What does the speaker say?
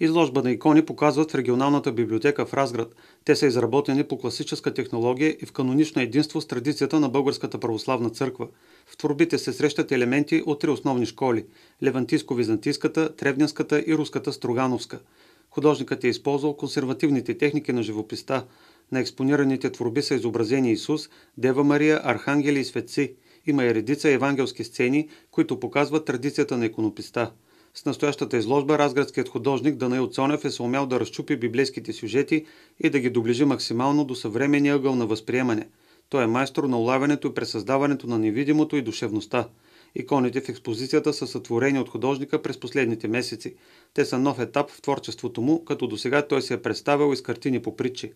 Изложба на икони показват в регионалната библиотека в Разград. Те са изработени по класическа технология и в канонично единство с традицията на Българската православна църква. В творбите се срещат елементи от три основни школи – Левантийско-византийската, Тревненската и Руската Строгановска. Художникът е използвал консервативните техники на живописта. На експонираните творби са изобразени Исус, Дева Мария, Архангели и Светци. Има и редица евангелски сцени, които показват традицията на иконописта. С настоящата изложба разградският художник Данаил Цонев е съумял да разчупи библейските сюжети и да ги доближи максимално до съвременния ъгъл на възприемане. Той е майстор на улавянето и пресъздаването на невидимото и душевността – Иконите в експозицията са сътворени от художника през последните месеци. Те са нов етап в творчеството му, като до сега той се е представил из картини по притчи.